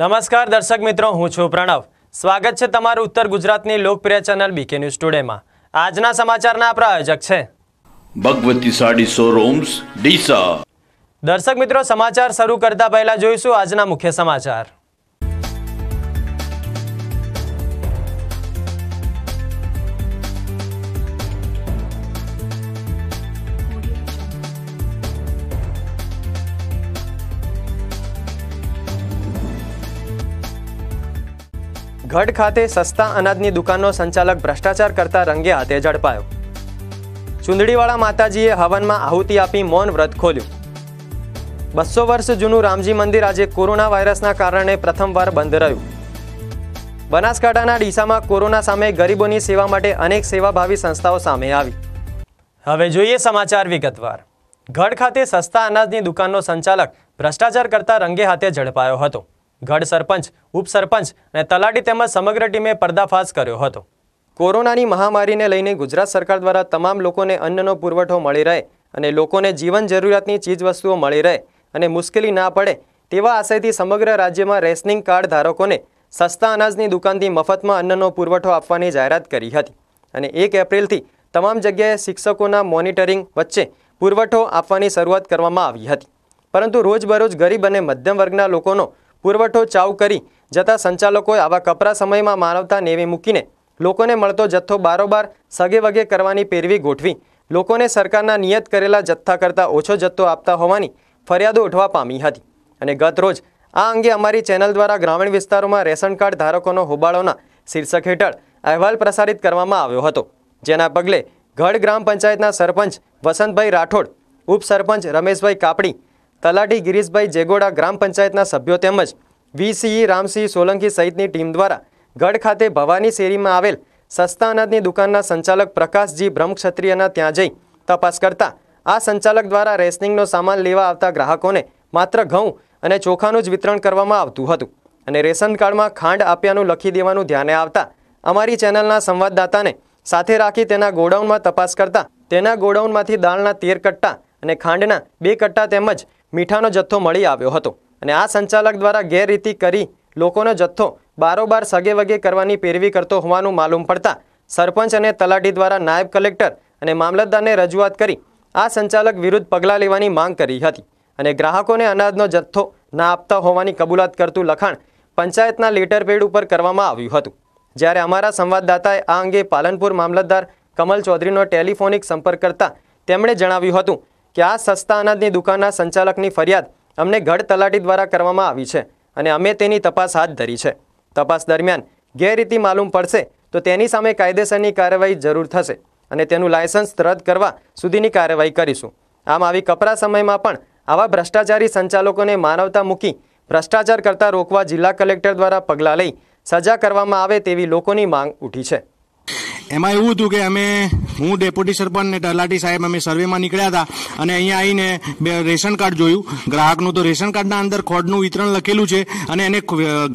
નમસ્કાર દર્શક મિત્રો હું છું પ્રણવ સ્વાગત છે તમારું ઉત્તર ગુજરાતની લોકપ્રિય ચેનલ બીકે ન્યૂઝ ટુડેમાં આજના સમાચારના પ્રાયોજક છે ભગવતી સાડી શોરૂમ્સ ડીસા દર્શક મિત્રો સમાચાર શરૂ કરતા પહેલા જોઈશું આજના મુખ્ય સમાચાર ગઢ ખાતે સસ્તા અનાજની દુકાનનો સંચાલક ભ્રષ્ટાચાર કરતા રંગે હાથે ઝડપાયો ચુંદડીવાળા માતાજીએ હવનમાં આહુતિ આપી મૌન વ્રત ખોલ્યું બસો વર્ષ જૂનું રામજી મંદિર આજે કોરોના વાયરસના કારણે પ્રથમવાર બંધ રહ્યું બનાસકાંઠાના ડીસામાં કોરોના સામે ગરીબોની સેવા માટે અનેક સેવાભાવી સંસ્થાઓ સામે આવી હવે જોઈએ સમાચાર વિગતવાર ગઢ ખાતે સસ્તા અનાજની દુકાનનો સંચાલક ભ્રષ્ટાચાર કરતા રંગે હાથે ઝડપાયો હતો ગઢ સરપંચ ઉપસરપંચ અને તલાટી તેમજ સમગ્ર ટીમે પર્દાફાશ કર્યો હતો કોરોનાની મહામારીને લઈને ગુજરાત સરકાર દ્વારા તમામ લોકોને અન્નનો પુરવઠો મળી રહે અને લોકોને જીવન જરૂરિયાતની ચીજવસ્તુઓ મળી રહે અને મુશ્કેલી ના પડે તેવા આશયથી સમગ્ર રાજ્યમાં રેશનિંગ કાર્ડ ધારકોને સસ્તા અનાજની દુકાનથી મફતમાં અન્નનો પુરવઠો આપવાની જાહેરાત કરી હતી અને એક એપ્રિલથી તમામ જગ્યાએ શિક્ષકોના મોનિટરિંગ વચ્ચે પુરવઠો આપવાની શરૂઆત કરવામાં આવી હતી પરંતુ રોજબરોજ ગરીબ અને મધ્યમ વર્ગના લોકોનો પુરવઠો ચાવ કરી જતા સંચાલકોએ આવા કપરા સમયમાં માનવતા નેવી મૂકીને લોકોને મળતો જથ્થો બારોબાર સગે વગે કરવાની પેરવી ગોઠવી લોકોને સરકારના નિયત કરેલા જથ્થા કરતાં ઓછો જથ્થો આપતા હોવાની ફરિયાદો ઉઠવા પામી હતી અને ગત રોજ આ અંગે અમારી ચેનલ દ્વારા ગ્રામીણ વિસ્તારોમાં રેશન કાર્ડ ધારકોનો હોબાળોના શીર્ષક હેઠળ અહેવાલ પ્રસારિત કરવામાં આવ્યો હતો જેના પગલે ગઢ ગ્રામ પંચાયતના સરપંચ વસંતભાઈ રાઠોડ ઉપસરપંચ રમેશભાઈ કાપડી તલાટી ગિરીશભાઈ જેગોડા ગ્રામ પંચાયતના સભ્યો તેમજ વીસીઈ રામસિંહ સોલંકી સહિતની ટીમ દ્વારા ગઢ ખાતે ભવાની શેરીમાં આવેલ સસ્તા અનાજની દુકાનના સંચાલક પ્રકાશજી બ્રહ્મક્ષત્રિયના ત્યાં જઈ તપાસ કરતા આ સંચાલક દ્વારા રેશનિંગનો સામાન લેવા આવતા ગ્રાહકોને માત્ર ઘઉં અને ચોખાનું જ વિતરણ કરવામાં આવતું હતું અને રેશન કાર્ડમાં ખાંડ આપ્યાનું લખી દેવાનું ધ્યાને આવતા અમારી ચેનલના સંવાદદાતાને સાથે રાખી તેના ગોડાઉનમાં તપાસ કરતા તેના ગોડાઉનમાંથી દાળના તેર કટ્ટા અને ખાંડના બે કટ્ટા તેમજ મીઠાનો જથ્થો મળી આવ્યો હતો અને આ સંચાલક દ્વારા ગેરરીતિ કરી લોકોનો જથ્થો બારોબાર સગે વગે કરવાની પેરવી કરતો હોવાનું માલુમ પડતા સરપંચ અને તલાટી દ્વારા નાયબ કલેક્ટર અને મામલતદારને રજૂઆત કરી આ સંચાલક વિરુદ્ધ પગલાં લેવાની માંગ કરી હતી અને ગ્રાહકોને અનાજનો જથ્થો ના આપતા હોવાની કબૂલાત કરતું લખાણ પંચાયતના લેટર પેડ ઉપર કરવામાં આવ્યું હતું જ્યારે અમારા સંવાદદાતાએ આ અંગે પાલનપુર મામલતદાર કમલ ચૌધરીનો ટેલિફોનિક સંપર્ક કરતા તેમણે જણાવ્યું હતું કે આ સસ્તા અનાજની દુકાનના સંચાલકની ફરિયાદ અમને ગઢ તલાટી દ્વારા કરવામાં આવી છે અને અમે તેની તપાસ હાથ ધરી છે તપાસ દરમિયાન ગેરરીતિ માલુમ પડશે તો તેની સામે કાયદેસરની કાર્યવાહી જરૂર થશે અને તેનું લાયસન્સ રદ કરવા સુધીની કાર્યવાહી કરીશું આમ આવી કપરા સમયમાં પણ આવા ભ્રષ્ટાચારી સંચાલકોને માનવતા મૂકી ભ્રષ્ટાચાર કરતા રોકવા જિલ્લા કલેક્ટર દ્વારા પગલાં લઈ સજા કરવામાં આવે તેવી લોકોની માંગ ઉઠી છે એમાં એવું હતું કે અમે હું ડેપ્યુટી સરપંચ ને તલાટી સાહેબ અમે સર્વેમાં નીકળ્યા હતા અને અહીંયા આવીને બે રેશન કાર્ડ જોયું ગ્રાહકનું તો રેશન કાર્ડના અંદર ખોડનું વિતરણ લખેલું છે અને એને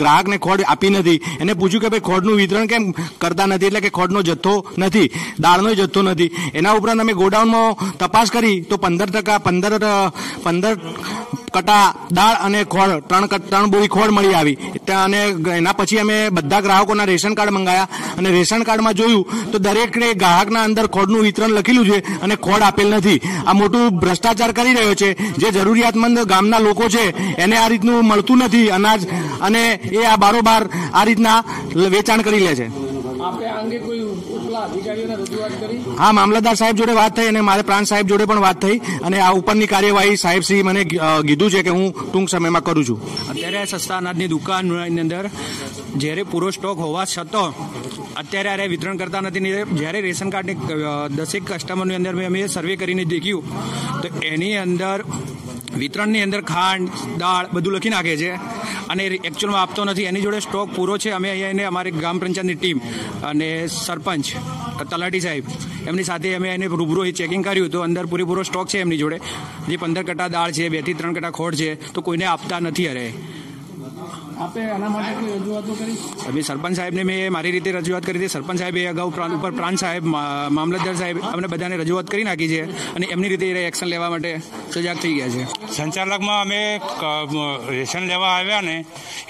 ગ્રાહકને ખોડ આપી નથી એને પૂછ્યું કે ભાઈ ખોડનું વિતરણ કેમ કરતા નથી એટલે કે ખોડનો જથ્થો નથી દાળનો જથ્થો નથી એના ઉપરાંત અમે ગોડાઉનમાં તપાસ કરી તો પંદર ટકા પંદર પંદર કટા દાળ અને ખોળ ત્રણ ત્રણ બોરી ખોળ મળી આવી અને એના પછી અમે બધા ગ્રાહકોના રેશન કાર્ડ મંગાયા અને રેશન કાર્ડમાં જોયું તો દરેકને ગ્રાહકના અંદર ખોડનું વિતરણ લખેલું છે અને ખોડ આપેલ નથી આ મોટું ભ્રષ્ટાચાર કરી રહ્યો છે જે જરૂરિયાતમંદ ગામના લોકો છે એને આ રીતનું મળતું નથી અનાજ અને એ આ બારોબાર આ રીતના વેચાણ કરી લે છે હા મામલતદાર સાહેબ જોડે વાત થઈ અને મારે પ્રાંત સાહેબ જોડે પણ વાત થઈ અને આ ઉપરની કાર્યવાહી સાહેબ શ્રી મને કીધું છે કે હું ટૂંક સમયમાં કરું છું અત્યારે સસ્તા અનાજની દુકાનની અંદર જ્યારે પૂરો સ્ટોક હોવા છતાં અત્યારે આરે વિતરણ કરતા નથી જ્યારે રેશન કાર્ડની દસેક કસ્ટમરની અંદર અમે સર્વે કરીને દેખ્યું તો એની અંદર વિતરણની અંદર ખાંડ દાળ બધું લખી નાખે છે અને એકચ્યુઅલમાં આપતો નથી એની જોડે સ્ટોક પૂરો છે અમે અહીંયા એને અમારી ગ્રામ પંચાયતની ટીમ અને સરપંચ તલાટી સાહેબ એમની સાથે અમે એને રૂબરૂ ચેકિંગ કર્યું તો અંદર પૂરેપૂરો સ્ટોક છે એમની જોડે જે પંદર કટા દાળ છે બેથી ત્રણ કટા ખોટ છે તો કોઈને આપતા નથી અરે અમે સરપંચ સાહેબને મેં મારી રીતે રજૂઆત કરી હતી સરપંચ સાહેબ એ અગાઉ પ્રાંત ઉપર પ્રાંત સાહેબ મામલતદાર સાહેબ અમને બધાને રજૂઆત કરી નાખી છે અને એમની રીતે એક્શન લેવા માટે સજાગ થઈ ગયા છે સંચાલકમાં અમે રેશન લેવા આવ્યા ને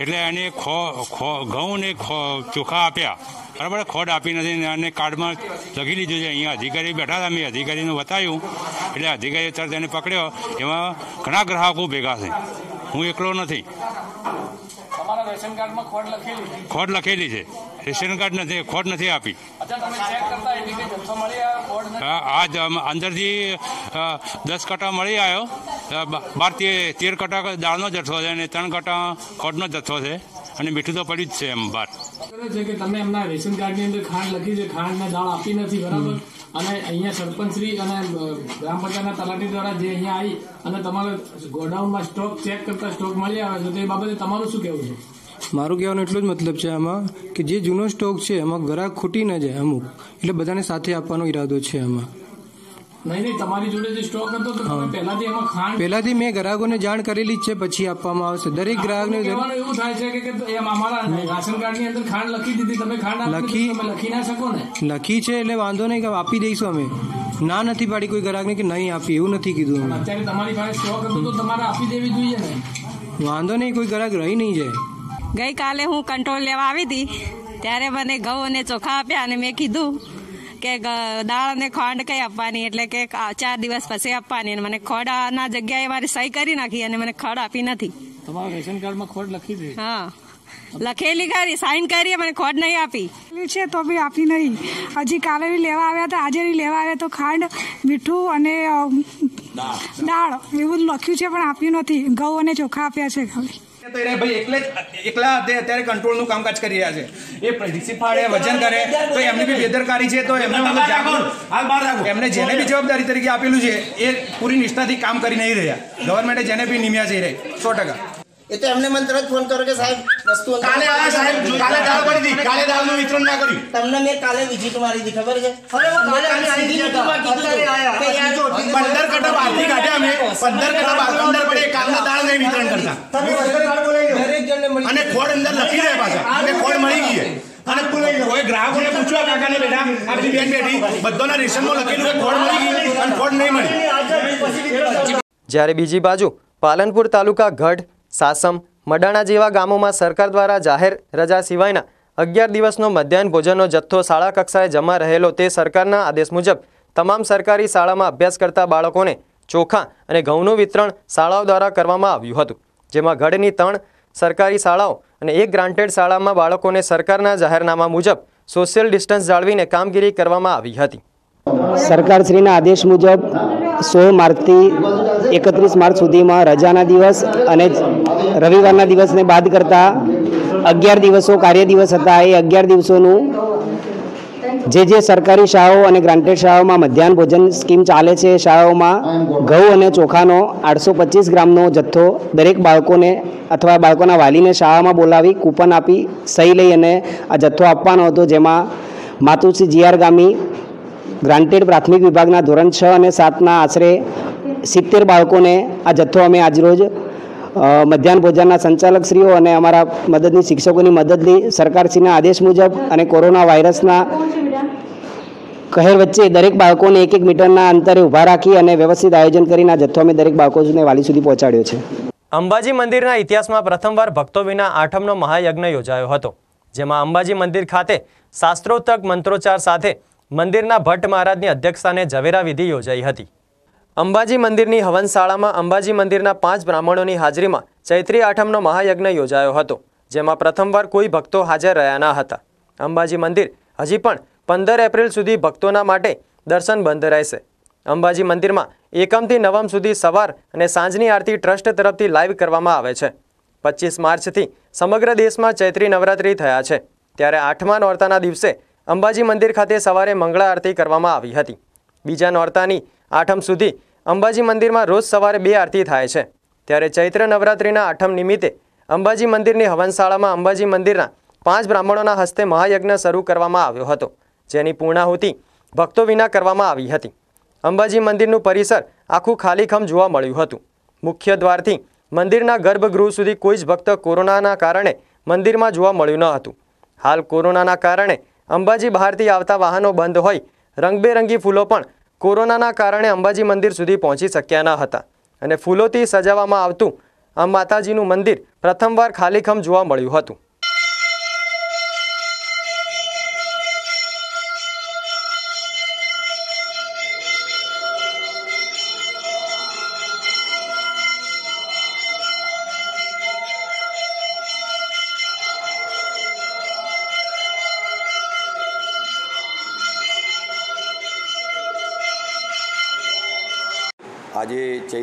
એટલે એને ખો ખો ઘઉં ને ચોખા આપ્યા બરાબર ખોડ આપી નથી અને કાર્ડમાં લખી લીધું છે અહીંયા અધિકારી બેઠા હતા મેં અધિકારીને બતાવ્યું એટલે અધિકારીએ તરત તેને પકડ્યો એમાં ઘણા ગ્રાહકો ભેગા છે હું એકલો નથી ખોટ લખેલી છે રેશન કાર્ડ નથી ખોટ નથી આપી આજ અંદરથી દસ કટા મળી આવ્યો બાર તેર કટા દાળનો જથ્થો છે અને ત્રણ કટા ખોટનો જથ્થો છે અને મીઠું તો પડ્યું જ છે એમ બહાર છે કે તમે એમના રેશન કાર્ડની અંદર ખાંડ લખી છે ખાંડને દાળ આપી નથી બરાબર અને અહીંયા સરપંચશ્રી અને ગ્રામ પંચાયતના તલાટી દ્વારા જે અહીંયા આવી અને તમારે ગોડાઉનમાં સ્ટોક ચેક કરતા સ્ટોક મળી આવે છે તો એ બાબતે તમારું શું કહેવું છે મારું કહેવાનો એટલો જ મતલબ છે આમાં કે જે જૂનો સ્ટોક છે એમાં ગરાક ખૂટી ન જાય અમુક એટલે બધાને સાથે આપવાનો ઈરાદો છે આમાં નહીં મેં ગ્રાહકોને જાણ કરેલી છે પછી આપવામાં આવશે દરેક ગ્રાહકને એવું થાય છે કે એમ અમારા રાશન અંદર ખાંડ લખી દીધી તમે ખાંડ લખી લખી ના શકો ને લખી છે એટલે વાંધો નહીં કે આપી દઈશું અમે ના નથી પાડી કોઈ ગ્રાહકને કે નહીં આપી એવું નથી કીધું અત્યારે તમારી પાસે સ્ટોક હતો તો તમારે આપી દેવી જોઈએ ને વાંધો નહીં કોઈ ગ્રાહક રહી નહીં જાય ગઈકાલે હું કંટ્રોલ લેવા આવી હતી ત્યારે મને ઘઉં અને ચોખા આપ્યા અને મેં કીધું કે દાળ અને ખોંડ કઈ આપવાની એટલે કે ચાર દિવસ પછી આપવાની અને મને ખોડાના જગ્યાએ મારી સહી કરી નાખી અને મને ખડ આપી નથી તમારું રેશન કાર્ડમાં ખોડ લખી દે હા લખેલી કરી સાઈન કરી મને ખોડ નહીં આપી છે તો બી આપી નહીં હજી કાલે લેવા આવ્યા હતા આજે લેવા આવ્યા તો ખાંડ મીઠું અને દાળ એવું લખ્યું છે પણ આપ્યું નથી ઘઉં અને ચોખા આપ્યા છે ખાલી એકલા તે અત્યારે કંટ્રોલનું કામકાજ કરી રહ્યા છે એ રિસીપ ફાડે વજન કરે તો એમની બેદરકારી છે તો એમને જેને બી જવાબદારી તરીકે આપેલું છે એ પૂરી નિષ્ઠાથી કામ કરી નહીં રહ્યા ગવર્મેન્ટે જેને બી નિમ્યા છે રહે સો ટકા એ તો એમને મને તરત ફોન કર્યો કે સાહેબ વસ્તુ કાલે આયા સાહેબ કાલે દાળ પડી હતી કાલે દાળનું વિતરણ ના કર્યું તમને મેં કાલે વિઝિટ મારી હતી ખબર છે અરે હું કાલે આવી આવી અત્યારે આયા કે યાર 15 કટા બાકી કાઢ્યા અમે 15 કટા બાકી અંદર પડે કાલના દાળ નહીં વિતરણ કરતા તમે વગર દાળ બોલાવી દરેક જણને મળી અને ખોડ અંદર લખી દે પાછા અને ખોડ મળી ગઈ અને કોઈ ગ્રાહકોને પૂછવા કાકાને બેટા આપણી બેન બેઠી બધાના રેશનમાં લખેલું કે ખોડ મળી ગઈ અને ખોડ નહીં મળી જ્યારે બીજી બાજુ પાલનપુર તાલુકા ગઢ સાસમ મડાણા જેવા ગામોમાં સરકાર દ્વારા જાહેર રજા સિવાયના અગિયાર દિવસનો મધ્યાહન ભોજનનો જથ્થો શાળા કક્ષાએ જમા રહેલો તે સરકારના આદેશ મુજબ તમામ સરકારી શાળામાં અભ્યાસ કરતા બાળકોને ચોખા અને ઘઉંનું વિતરણ શાળાઓ દ્વારા કરવામાં આવ્યું હતું જેમાં ગઢની ત્રણ સરકારી શાળાઓ અને એક ગ્રાન્ટેડ શાળામાં બાળકોને સરકારના જાહેરનામા મુજબ સોશિયલ ડિસ્ટન્સ જાળવીને કામગીરી કરવામાં આવી હતી સરકારશ્રીના આદેશ મુજબ સોળ માર્ચથી એકત્રીસ માર્ચ સુધીમાં રજાના દિવસ અને રવિવારના દિવસને બાદ કરતાં અગિયાર દિવસો કાર્ય દિવસ હતા એ અગિયાર દિવસોનું જે જે સરકારી શાળાઓ અને ગ્રાન્ટેડ શાળાઓમાં મધ્યાહન ભોજન સ્કીમ ચાલે છે શાળાઓમાં ઘઉં અને ચોખાનો આઠસો પચીસ ગ્રામનો જથ્થો દરેક બાળકોને અથવા બાળકોના વાલીને શાળામાં બોલાવી કૂપન આપી સહી લઈ અને આ જથ્થો આપવાનો હતો જેમાં માતુશ્રી જીઆર ગામી ગ્રાન્ટેડ પ્રાથમિક વિભાગના ધોરણ છ અને સાતના આશરે સિત્તેર બાળકોને આ જથ્થો અમે આજરોજ મધ્યાહન ભોજનના સંચાલકશ્રીઓ અને અમારા મદદની શિક્ષકોની મદદની સરકારશ્રીના આદેશ મુજબ અને કોરોના વાયરસના કહેર વચ્ચે દરેક બાળકોને એક એક મીટરના અંતરે ઊભા રાખી અને વ્યવસ્થિત આયોજન કરીને આ જથ્થો અમે દરેક બાળકો વાલી સુધી પહોંચાડ્યો છે અંબાજી મંદિરના ઇતિહાસમાં પ્રથમવાર ભક્તો વિના આઠમનો મહાયજ્ઞ યોજાયો હતો જેમાં અંબાજી મંદિર ખાતે શાસ્ત્રોત્તક મંત્રોચ્ચાર સાથે મંદિરના ભટ્ટ મહારાજની અધ્યક્ષતાને ઝવેરા વિધિ યોજાઈ હતી અંબાજી મંદિરની હવનશાળામાં અંબાજી મંદિરના પાંચ બ્રાહ્મણોની હાજરીમાં ચૈત્રી આઠમનો મહાયજ્ઞ યોજાયો હતો જેમાં પ્રથમવાર કોઈ ભક્તો હાજર રહ્યા ન હતા અંબાજી મંદિર હજી પણ પંદર એપ્રિલ સુધી ભક્તોના માટે દર્શન બંધ રહેશે અંબાજી મંદિરમાં એકમથી નવમ સુધી સવાર અને સાંજની આરતી ટ્રસ્ટ તરફથી લાઈવ કરવામાં આવે છે પચીસ માર્ચથી સમગ્ર દેશમાં ચૈત્રી નવરાત્રિ થયા છે ત્યારે આઠમા નોરતાના દિવસે અંબાજી મંદિર ખાતે સવારે મંગળા આરતી કરવામાં આવી હતી બીજા નોરતાની આઠમ સુધી અંબાજી મંદિરમાં રોજ સવારે બે આરતી થાય છે ત્યારે ચૈત્ર નવરાત્રિના આઠમ નિમિત્તે અંબાજી મંદિરની હવનશાળામાં અંબાજી મંદિરના પાંચ બ્રાહ્મણોના હસ્તે મહાયજ્ઞ શરૂ કરવામાં આવ્યો હતો જેની પૂર્ણાહુતિ ભક્તો વિના કરવામાં આવી હતી અંબાજી મંદિરનું પરિસર આખું ખાલીખમ જોવા મળ્યું હતું મુખ્ય દ્વારથી મંદિરના ગર્ભગૃહ સુધી કોઈ જ ભક્ત કોરોનાના કારણે મંદિરમાં જોવા મળ્યું ન હતું હાલ કોરોનાના કારણે અંબાજી બહારથી આવતા વાહનો બંધ હોય રંગબેરંગી ફૂલો પણ કોરોનાના કારણે અંબાજી મંદિર સુધી પહોંચી શક્યા ન હતા અને ફૂલોથી સજાવવામાં આવતું આ માતાજીનું મંદિર પ્રથમવાર ખાલીખમ જોવા મળ્યું હતું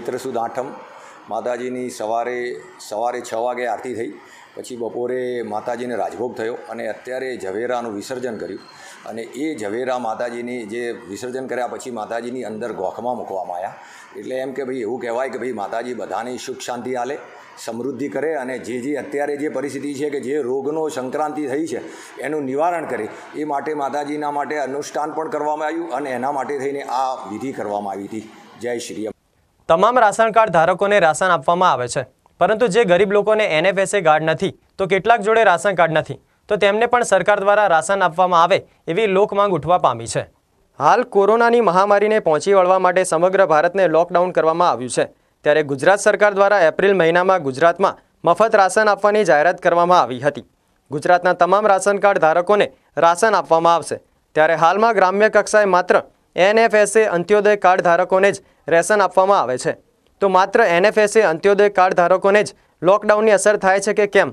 ચૈત્રસુદ આઠમ માતાજીની સવારે સવારે છ વાગે આરતી થઈ પછી બપોરે માતાજીને રાજભોગ થયો અને અત્યારે ઝવેરાનું વિસર્જન કર્યું અને એ ઝવેરા માતાજીની જે વિસર્જન કર્યા પછી માતાજીની અંદર ગોખમાં મૂકવામાં આવ્યા એટલે એમ કે ભાઈ એવું કહેવાય કે ભાઈ માતાજી બધાની સુખ શાંતિ આલે સમૃદ્ધિ કરે અને જે જે અત્યારે જે પરિસ્થિતિ છે કે જે રોગનો સંક્રાંતિ થઈ છે એનું નિવારણ કરે એ માટે માતાજીના માટે અનુષ્ઠાન પણ કરવામાં આવ્યું અને એના માટે થઈને આ વિધિ કરવામાં આવી હતી જય શ્રી તમામ રાશન કાર્ડ ધારકોને રાશન આપવામાં આવે છે પરંતુ જે ગરીબ લોકોને એનએફએસએ કાર્ડ નથી તો કેટલાક જોડે રાશન કાર્ડ નથી તો તેમને પણ સરકાર દ્વારા રાશન આપવામાં આવે એવી લોકમાંગ ઉઠવા પામી છે હાલ કોરોનાની મહામારીને પહોંચી વળવા માટે સમગ્ર ભારતને લોકડાઉન કરવામાં આવ્યું છે ત્યારે ગુજરાત સરકાર દ્વારા એપ્રિલ મહિનામાં ગુજરાતમાં મફત રાશન આપવાની જાહેરાત કરવામાં આવી હતી ગુજરાતના તમામ રાશન કાર્ડ ધારકોને રાશન આપવામાં આવશે ત્યારે હાલમાં ગ્રામ્ય કક્ષાએ માત્ર એનએફએસએ અંત્યોદય કાર્ડ ધારકોને જ રેશન આપવામાં આવે છે તો માત્ર એનએફએસએ અંત્યોદય કાર્ડ ધારકોને જ લોકડાઉનની અસર થાય છે કે કેમ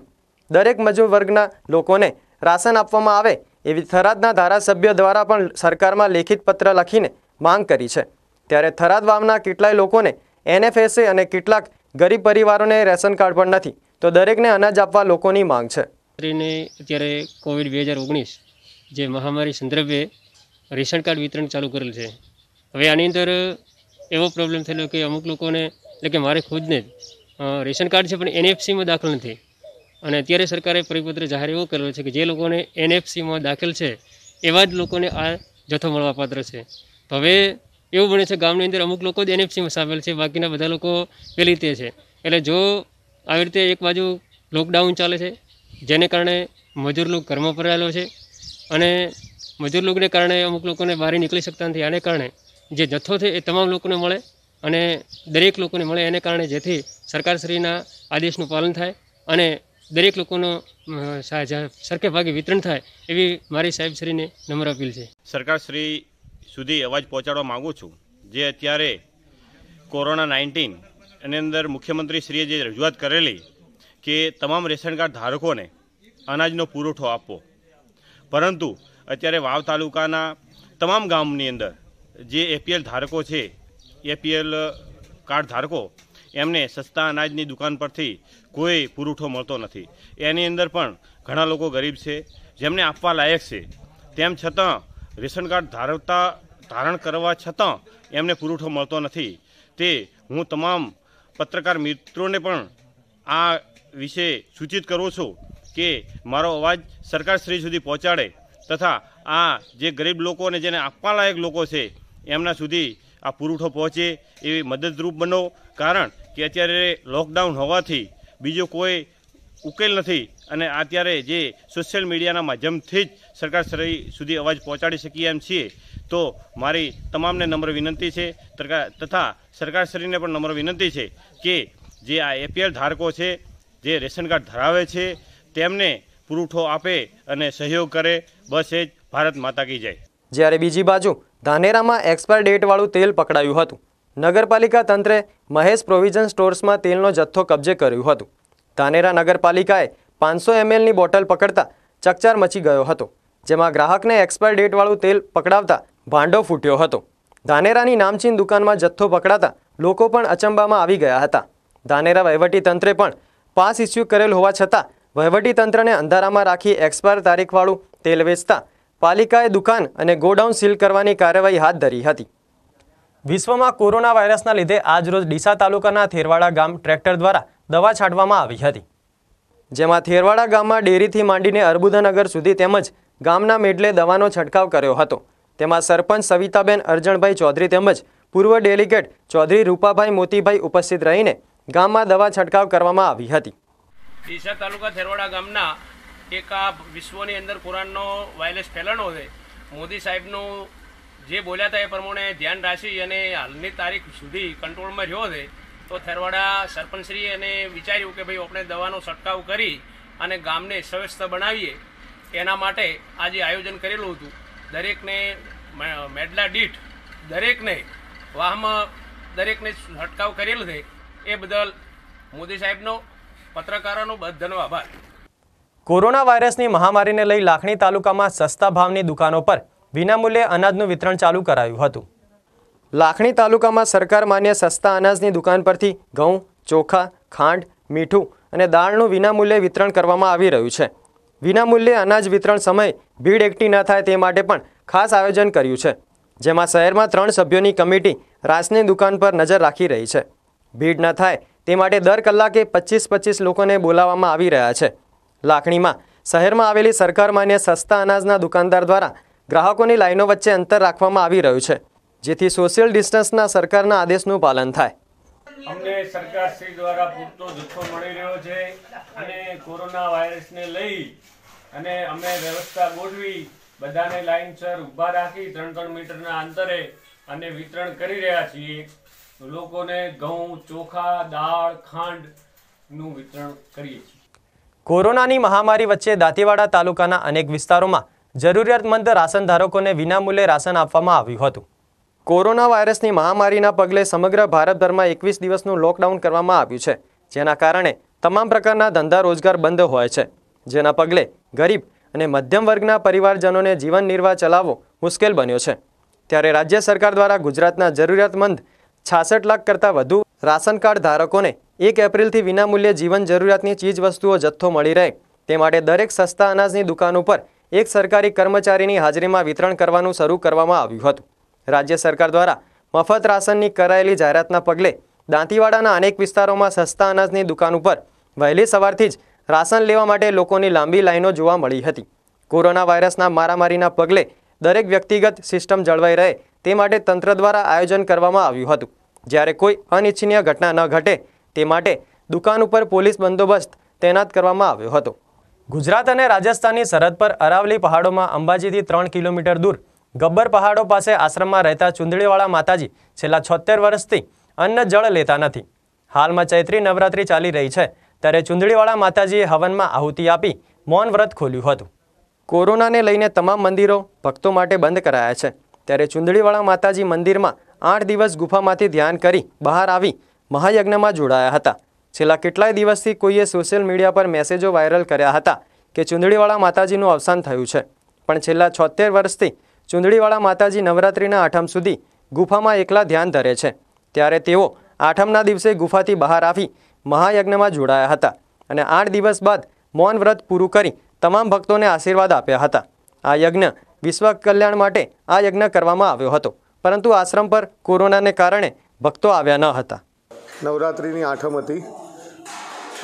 દરેક મજૂર વર્ગના લોકોને રાશન આપવામાં આવે એવી થરાદના ધારાસભ્ય દ્વારા પણ સરકારમાં લેખિત પત્ર લખીને માંગ કરી છે ત્યારે થરાદ વામના કેટલાય લોકોને એનએફએસએ અને કેટલાક ગરીબ પરિવારોને રેશન કાર્ડ પણ નથી તો દરેકને અનાજ આપવા લોકોની માંગ છે અત્યારે કોવિડ બે જે મહામારી સંદર્ભે રેશન કાર્ડ વિતરણ ચાલુ કરેલ છે હવે આની અંદર એવો પ્રોબ્લેમ થયેલો કે અમુક લોકોને એટલે કે મારે ખુદને જ રેશન કાર્ડ છે પણ એનએફસીમાં દાખલ નથી અને અત્યારે સરકારે પરિપત્ર જાહેર એવો કરેલો છે કે જે લોકોને એનએફસીમાં દાખલ છે એવા જ લોકોને આ જથ્થો મળવાપાત્ર છે હવે એવું બને છે ગામની અંદર અમુક લોકો જ એનએફસીમાં સામેલ છે બાકીના બધા લોકો પેલી તે છે એટલે જો આવી રીતે એક બાજુ લોકડાઉન ચાલે છે જેને કારણે મજૂર લોક ઘરમાં પરાયેલો છે અને મજૂર લોકોને કારણે અમુક લોકોને બહાર નીકળી શકતા નથી આને કારણે જે જથ્થો છે એ તમામ લોકોને મળે અને દરેક લોકોને મળે એને કારણે જેથી સરકારશ્રીના આદેશનું પાલન થાય અને દરેક લોકોનો સરખે ભાગે વિતરણ થાય એવી મારી સાહેબશ્રીને નમ્ર અપીલ છે સરકારશ્રી સુધી અવાજ પહોંચાડવા માગું છું જે અત્યારે કોરોના નાઇન્ટીન એની અંદર મુખ્યમંત્રીશ્રીએ જે રજૂઆત કરેલી કે તમામ રેશન કાર્ડ ધારકોને અનાજનો પુરવઠો આપવો પરંતુ અત્યારે વાવ તાલુકાના તમામ ગામની અંદર જે એપીએલ ધારકો છે એપીએલ કાર્ડ ધારકો એમને સસ્તા અનાજની દુકાન પરથી કોઈ પુરવઠો મળતો નથી એની અંદર પણ ઘણા લોકો ગરીબ છે જેમને આપવા લાયક છે તેમ છતાં રેશન કાર્ડ ધારવતા ધારણ કરવા છતાં એમને પુરવઠો મળતો નથી તે હું તમામ પત્રકાર મિત્રોને પણ આ વિશે સૂચિત કરું છું કે મારો અવાજ સરકારશ્રી સુધી પહોંચાડે તથા આ જે ગરીબ લોકો અને જેને આપવાલાયક લોકો છે એમના સુધી આ પુરવઠો પહોંચે એવી મદદરૂપ બનો કારણ કે અત્યારે લોકડાઉન હોવાથી બીજો કોઈ ઉકેલ નથી અને અત્યારે જે સોશિયલ મીડિયાના માધ્યમથી જ સરકારશ્રી સુધી અવાજ પહોંચાડી શકીએ એમ છીએ તો મારી તમામને નમ્ર વિનંતી છે તથા સરકારશ્રીને પણ નમ્ર વિનંતી છે કે જે આ એપીએલ ધારકો છે જે રેશન કાર્ડ ધરાવે છે તેમને પુરવઠો આપે અને સહયોગ કરે બસ એ જ ભારત માતા કી જય જ્યારે બીજી બાજુ ધાનેરામાં એક્સપાયર ડેટવાળું તેલ પકડાયું હતું નગરપાલિકા તંત્રે મહેશ પ્રોવિઝન સ્ટોર્સમાં તેલનો જથ્થો કબજે કર્યું હતું ધાનેરા નગરપાલિકાએ પાંચસો એમએલની બોટલ પકડતા ચકચાર મચી ગયો હતો જેમાં ગ્રાહકને એક્સપાયર ડેટવાળું તેલ પકડાવતા ભાંડો ફૂટ્યો હતો ધાનેરાની નામચીન દુકાનમાં જથ્થો પકડાતા લોકો પણ અચંબામાં આવી ગયા હતા ધાનેરા વહીવટી તંત્રે પણ પાસ ઇસ્યુ કરેલ હોવા છતાં વહીવટીતંત્રને અંધારામાં રાખી એક્સપાયર તારીખવાળું તેલ વેચતા પાલિકાએ દુકાન અને ગોડાઉન સીલ કરવાની કાર્યવાહી હાથ ધરી હતી વિશ્વમાં કોરોના વાયરસના લીધે આજરોજ ડીસા તાલુકાના થેરવાડા ગામ ટ્રેક્ટર દ્વારા દવા છાંટવામાં આવી હતી જેમાં થેરવાડા ગામમાં ડેરીથી માંડીને અર્બુદાનગર સુધી તેમજ ગામના મેડલે દવાનો છંટકાવ કર્યો હતો તેમાં સરપંચ સવિતાબેન અરજણભાઈ ચૌધરી તેમજ પૂર્વ ડેલિગેટ ચૌધરી રૂપાભાઈ મોતીભાઈ ઉપસ્થિત રહીને ગામમાં દવા છંટકાવ કરવામાં આવી હતી ડીસા તાલુકા થેરવાડા ગામના એક આ વિશ્વની અંદર કુરાનનો વાયરલેસ ફેલાણો છે મોદી સાહેબનું જે બોલ્યા હતા એ પ્રમાણે ધ્યાન રાખી અને હાલની તારીખ સુધી કંટ્રોલમાં રહ્યો છે તો થેરવાડા સરપંચશ્રીએ એને વિચાર્યું કે ભાઈ આપણે દવાનો છંટકાવ કરી અને ગામને સ્વસ્થ બનાવીએ એના માટે આજે આયોજન કરેલું હતું દરેકને મેડલા દીઠ દરેકને વાહમાં દરેકને છંટકાવ કરેલો છે એ બદલ મોદી સાહેબનો પત્રકારોનો બધાનો આભાર કોરોના વાયરસની મહામારીને લઈ લાખણી તાલુકામાં સસ્તા ભાવની દુકાનો પર વિનામૂલ્યે અનાજનું વિતરણ ચાલુ કરાયું હતું લાખણી તાલુકામાં સરકાર માન્ય સસ્તા અનાજની દુકાન પરથી ઘઉં ચોખા ખાંડ મીઠું અને દાળનું વિનામૂલ્યે વિતરણ કરવામાં આવી રહ્યું છે વિનામૂલ્યે અનાજ વિતરણ સમયે ભીડ એકઠી ન થાય તે માટે પણ ખાસ આયોજન કર્યું છે જેમાં શહેરમાં ત્રણ સભ્યોની કમિટી રાસની દુકાન પર નજર રાખી રહી છે ભીડ ન થાય તે માટે દર કલાકે પચીસ પચીસ લોકોને બોલાવવામાં આવી રહ્યા છે લાખણીમાં શહેરમાં આવેલી સરકાર માન્ય સસ્તા અનાજના દુકાનદાર દ્વારા ગ્રાહકોની લાઇનો વચ્ચે અંતર રાખવામાં આવી રહ્યું છે જેથી સોશિયલ ડિસ્ટન્સના સરકારના આદેશનું પાલન થાય અમને સરકાર શ્રી દ્વારા પૂરતો જથ્થો મળી રહ્યો છે અને કોરોના વાયરસને લઈ અને અમે વ્યવસ્થા ગોઠવી બધાને લાઇનસર ઊભા રાખી ત્રણ ત્રણ મીટરના અંતરે અને વિતરણ કરી રહ્યા છીએ લોકોને ઘઉં ચોખા દાળ ખાંડનું વિતરણ કરીએ છીએ કોરોનાની મહામારી વચ્ચે દાંતીવાડા તાલુકાના અનેક વિસ્તારોમાં જરૂરિયાતમંદ રાશન ધારકોને વિનામૂલ્યે રાશન આપવામાં આવ્યું હતું કોરોના વાયરસની મહામારીના પગલે સમગ્ર ભારતભરમાં એકવીસ દિવસનું લોકડાઉન કરવામાં આવ્યું છે જેના કારણે તમામ પ્રકારના ધંધા રોજગાર બંધ હોય છે જેના પગલે ગરીબ અને મધ્યમ વર્ગના પરિવારજનોને જીવન નિર્વાહ ચલાવવો મુશ્કેલ બન્યો છે ત્યારે રાજ્ય સરકાર દ્વારા ગુજરાતના જરૂરિયાતમંદ છાસઠ લાખ કરતાં વધુ રાશન કાર્ડ ધારકોને એક એપ્રિલથી વિનામૂલ્યે જીવન જરૂરિયાતની ચીજવસ્તુઓ જથ્થો મળી રહે તે માટે દરેક સસ્તા અનાજની દુકાન ઉપર એક સરકારી કર્મચારીની હાજરીમાં વિતરણ કરવાનું શરૂ કરવામાં આવ્યું હતું રાજ્ય સરકાર દ્વારા મફત રાશનની કરાયેલી જાહેરાતના પગલે દાંતીવાડાના અનેક વિસ્તારોમાં સસ્તા અનાજની દુકાન ઉપર વહેલી સવારથી જ રાશન લેવા માટે લોકોની લાંબી લાઈનો જોવા મળી હતી કોરોના વાયરસના મારામારીના પગલે દરેક વ્યક્તિગત સિસ્ટમ જળવાઈ રહે તે માટે તંત્ર દ્વારા આયોજન કરવામાં આવ્યું હતું જ્યારે કોઈ અનિચ્છનીય ઘટના ન ઘટે તે માટે દુકાન ઉપર પોલીસ બંદોબસ્ત તૈનાત કરવામાં આવ્યો હતો ગુજરાત અને રાજસ્થાનની સરહદ પર અરાવલી પહાડોમાં અંબાજીથી ત્રણ કિલોમીટર દૂર ગબ્બર પહાડો પાસે આશ્રમમાં રહેતા ચુંદડીવાળા માતાજી છેલ્લા છોતેર વર્ષથી અન્ન જળ લેતા નથી હાલમાં ચૈત્રી નવરાત્રિ ચાલી રહી છે ત્યારે ચુંદડીવાળા માતાજીએ હવનમાં આહુતિ આપી મૌન વ્રત ખોલ્યું હતું કોરોનાને લઈને તમામ મંદિરો ભક્તો માટે બંધ કરાયા છે ત્યારે ચુંદડીવાળા માતાજી મંદિરમાં આઠ દિવસ ગુફામાંથી ધ્યાન કરી બહાર આવી મહાયજ્ઞમાં જોડાયા હતા છેલ્લા કેટલાય દિવસથી કોઈએ સોશિયલ મીડિયા પર મેસેજો વાયરલ કર્યા હતા કે ચૂંદડીવાળા માતાજીનું અવસાન થયું છે પણ છેલ્લા છોતેર વર્ષથી ચૂંદડીવાળા માતાજી નવરાત્રિના આઠમ સુધી ગુફામાં એકલા ધ્યાન ધરે છે ત્યારે તેઓ આઠમના દિવસે ગુફાથી બહાર આવી મહાયજ્ઞમાં જોડાયા હતા અને આઠ દિવસ બાદ મૌન વ્રત પૂરું કરી તમામ ભક્તોને આશીર્વાદ આપ્યા હતા આ યજ્ઞ વિશ્વ કલ્યાણ માટે આ યજ્ઞ કરવામાં આવ્યો હતો પરંતુ આશ્રમ પર કોરોનાને કારણે ભક્તો આવ્યા ન હતા નવરાત્રિની આઠમ હતી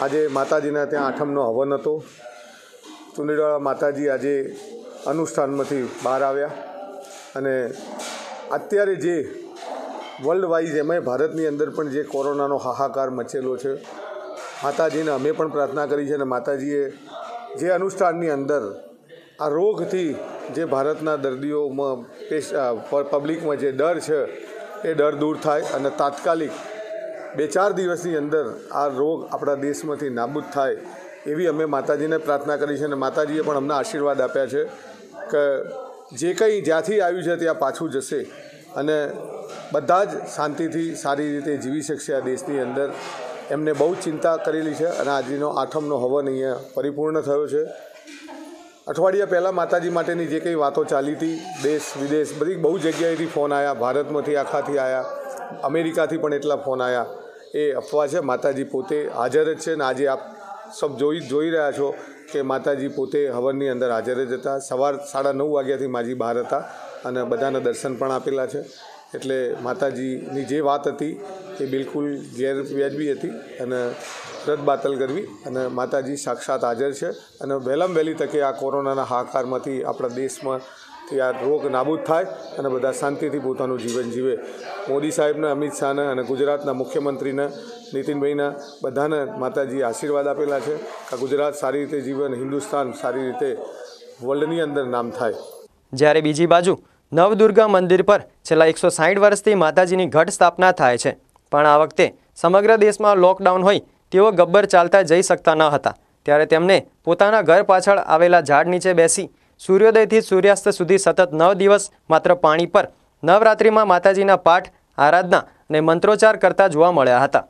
આજે માતાજીના ત્યાં આઠમનો હવન હતો ચુંદડીવાળા માતાજી આજે અનુષ્ઠાનમાંથી બહાર આવ્યા અને અત્યારે જે વર્લ્ડ વાઇઝ એમાંય ભારતની અંદર પણ જે કોરોનાનો હાહાકાર મચેલો છે માતાજીને અમે પણ પ્રાર્થના કરી છે અને માતાજીએ જે અનુષ્ઠાનની અંદર આ રોગથી જે ભારતના દર્દીઓમાં પબ્લિકમાં જે ડર છે એ ડર દૂર થાય અને તાત્કાલિક બે ચાર દિવસની અંદર આ રોગ આપણા દેશમાંથી નાબૂદ થાય એવી અમે માતાજીને પ્રાર્થના કરી છે અને માતાજીએ પણ અમને આશીર્વાદ આપ્યા છે કે જે કંઈ જ્યાંથી આવ્યું છે ત્યાં પાછું જશે અને બધા જ શાંતિથી સારી રીતે જીવી શકશે આ દેશની અંદર એમને બહુ ચિંતા કરેલી છે અને આજનો આઠમનો હવન અહીંયા પરિપૂર્ણ થયો છે અઠવાડિયા પહેલાં માતાજી માટેની જે કંઈ વાતો ચાલી હતી દેશ વિદેશ બધી બહુ જગ્યાએથી ફોન આવ્યા ભારતમાંથી આખાથી આવ્યા અમેરિકાથી પણ એટલા ફોન આવ્યા એ અફવા છે માતાજી પોતે હાજર જ છે ને આજે આપ સબ જોઈ જોઈ રહ્યા છો કે માતાજી પોતે હવનની અંદર હાજર જ હતા સવાર સાડા નવ વાગ્યાથી માજી બહાર હતા અને બધાના દર્શન પણ આપેલા છે એટલે માતાજીની જે વાત હતી એ બિલકુલ ગેરવ્યાજબી હતી અને રદ બાતલ કરવી અને માતાજી સાક્ષાત હાજર છે અને વહેલામ વહેલી તકે આ કોરોનાના હાહાકારમાંથી આપણા દેશમાં કે આ રોગ નાબૂદ થાય અને બધા શાંતિથી પોતાનું જીવન જીવે મોદી સાહેબને અમિત શાહને અને ગુજરાતના મુખ્યમંત્રીને નીતિનભાઈના બધાને માતાજી આશીર્વાદ આપેલા છે કે ગુજરાત સારી રીતે જીવન હિન્દુસ્તાન સારી રીતે વર્લ્ડની અંદર નામ થાય જ્યારે બીજી બાજુ નવદુર્ગા મંદિર પર છેલ્લા એકસો સાઠ વર્ષથી માતાજીની ઘટ સ્થાપના થાય છે પણ આ વખતે સમગ્ર દેશમાં લોકડાઉન હોય તેઓ ગબ્બર ચાલતા જઈ શકતા ન હતા ત્યારે તેમને પોતાના ઘર પાછળ આવેલા ઝાડ નીચે બેસી સૂર્યોદયથી સૂર્યાસ્ત સુધી સતત નવ દિવસ માત્ર પાણી પર નવરાત્રિમાં માતાજીના પાઠ આરાધના અને મંત્રોચ્ચાર કરતા જોવા મળ્યા હતા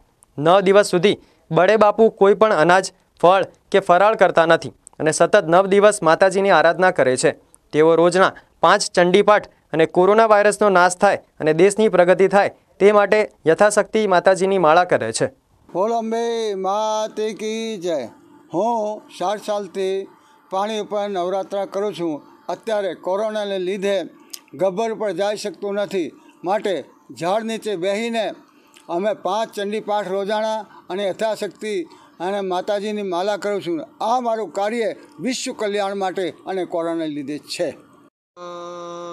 નવ દિવસ સુધી બડે બાપુ કોઈ પણ અનાજ ફળ કે ફરાળ કરતા નથી અને સતત નવ દિવસ માતાજીની આરાધના કરે છે તેઓ રોજના પાંચ ચંડીપાઠ અને કોરોના વાયરસનો નાશ થાય અને દેશની પ્રગતિ થાય તે માટે યથાશક્તિ માતાજીની માળા કરે છે બોલો અંબે માતે કી જય હું સાત સાલથી પાણી ઉપર નવરાત્રા કરું છું અત્યારે કોરોનાને લીધે ગબ્બર પર જઈ શકતું નથી માટે ઝાડ નીચે બેહીને અમે પાંચ ચંડી પાઠ રોજાણા અને યથાશક્તિ અને માતાજીની માલા કરું છું આ મારું કાર્ય વિશ્વ કલ્યાણ માટે અને કોરોના લીધે છે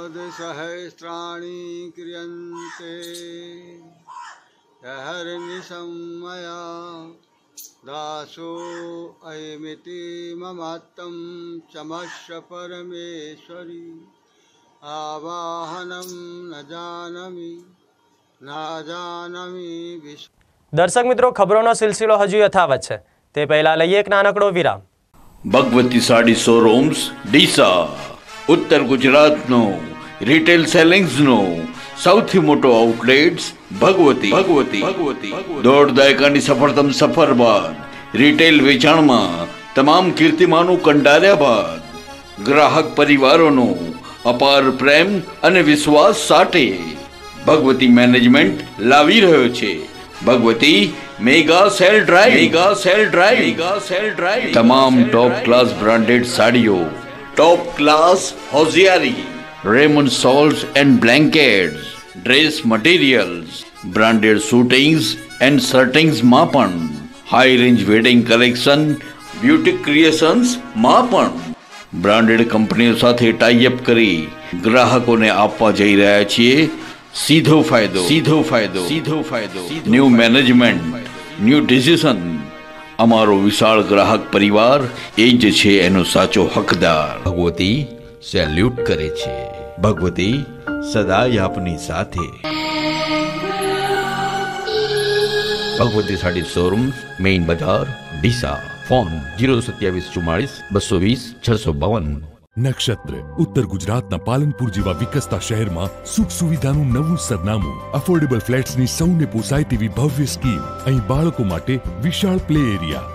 द्वादशहस्राणि क्रियन्ते हर्निशंमया दासो अयमिति ममात्तं चमश्च परमेश्वरी आवाहनं न जानामि ના જાનામી દર્શક મિત્રો ખબરોનો સિલસિલો હજુ યથાવત છે તે પહેલા લઈએ એક નાનકડો વિરામ ભગવતી સાડી શોરૂમ્સ ડીસા ઉત્તર ગુજરાતનો રિટેલ સેલિંગ્સનો સૌથી મોટો આઉટલેટ્સ ભગવતી ભગવતી ભગવતી દોઢ દાયકાની સફળતમ સફર બાદ રિટેલ વેચાણમાં તમામ કીર્તિમાનું કંટાર્યા બાદ ગ્રાહક પરિવારોનો અપાર પ્રેમ અને વિશ્વાસ સાથે ભગવતી મેનેજમેન્ટ લાવી રહ્યો છે Bhagwati mega sale drive mega sale drive mega sale drive તમામ ટોપ ક્લાસ બ્રાન્ડેડ સાડીઓ top class hosiery Raymond salts and blankets, dress materials, branded suitings and શર્ટિંગ્સમાં પણ high range wedding collection beauty ક્રિએશન્સમાં પણ બ્રાન્ડેડ કંપનીઓ સાથે ટાઈઅપ કરી ગ્રાહકોને આપવા જઈ રહ્યા છીએ સીધો ફાયદો સીધો ફાયદો સીધો ફાયદો ન્યૂ મેનેજમેન્ટ ન્યૂ ડિસિઝન અમારો વિશાળ ગ્રાહક પરિવાર એ જ છે એનો સાચો હકદાર ભગવતી સેલ્યુટ કરે છે ભગવતી સદાય આપની સાથે ભગવતી સાડી શોરૂમ મેઇન બજાર ડીસા ફોન જીરો સત્યાવીસ ચુમ્માળીસ બસો વીસ છસો બાવન નક્ષત્ર ઉત્તર ગુજરાતના પાલનપુર જેવા વિકસતા શહેરમાં સુખ સુવિધાનું નવું સરનામું અફોર્ડેબલ ફ્લેટ્સની સૌને પોસાય તેવી ભવ્ય સ્કીમ અહીં બાળકો માટે વિશાળ પ્લે એરિયા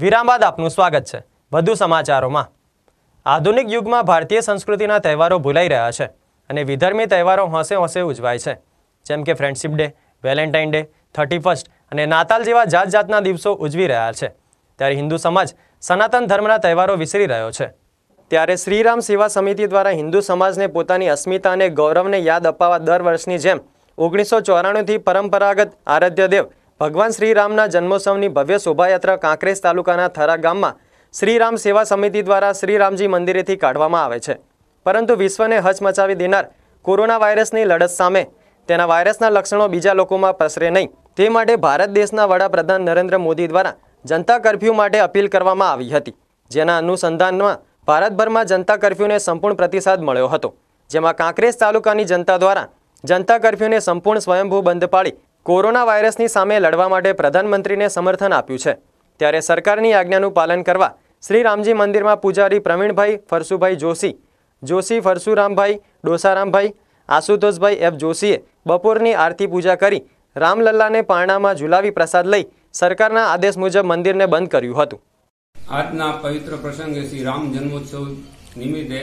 વિરામ બાદ આપનું સ્વાગત છે વધુ સમાચારોમાં આધુનિક યુગમાં ભારતીય સંસ્કૃતિના તહેવારો ભૂલાઈ રહ્યા છે અને વિધર્મી તહેવારો હોંશે હોંશે ઉજવાય છે જેમ કે friendship day Valentine day thirty first અને નાતાલ જેવા જાત જાતના દિવસો ઉજવી રહ્યા છે ત્યારે હિન્દુ સમાજ સનાતન ધર્મના તહેવારો વિસરી રહ્યો છે ત્યારે શ્રીરામ સેવા સમિતિ દ્વારા હિન્દુ સમાજને પોતાની અસ્મિતા અને ગૌરવને યાદ અપાવવા દર વર્ષની જેમ ઓગણીસો ચોરાણુંથી પરંપરાગત આરાધ્યદેવ ભગવાન શ્રીરામના જન્મોત્સવની ભવ્ય શોભાયાત્રા કાંકરેજ તાલુકાના થરા ગામમાં શ્રીરામ સેવા સમિતિ દ્વારા શ્રીરામજી મંદિરેથી કાઢવામાં આવે છે પરંતુ વિશ્વને હચમચાવી દેનાર કોરોના વાયરસની લડત સામે તેના વાયરસના લક્ષણો બીજા લોકોમાં પ્રસરે નહીં તે માટે ભારત દેશના વડાપ્રધાન નરેન્દ્ર મોદી દ્વારા જનતા કર્ફ્યૂ માટે અપીલ કરવામાં આવી હતી જેના અનુસંધાનમાં ભારતભરમાં જનતા કર્ફ્યૂને સંપૂર્ણ પ્રતિસાદ મળ્યો હતો જેમાં કાંકરેજ તાલુકાની જનતા દ્વારા જનતા કર્ફ્યૂને સંપૂર્ણ સ્વયંભૂ બંધ પાડી કોરોના વાયરસની સામે લડવા માટે પ્રધાનમંત્રીને સમર્થન આપ્યું છે ત્યારે સરકારની આજ્ઞાનું પાલન કરવા શ્રી રામજી મંદિરમાં પૂજારી પ્રવીણભાઈ ફરસુભાઈ જોશી જોશી ફરસુરામભાઈ ડોસારામભાઈ આશુતોષભાઈ એફ જોશીએ બપોરની આરતી પૂજા કરી રામલલ્લાને પારણામાં ઝુલાવી પ્રસાદ લઈ સરકારના આદેશ મુજબ મંદિરને બંધ કર્યું હતું આજના પવિત્ર પ્રસંગે શ્રી રામ જન્મોત્સવ નિમિત્તે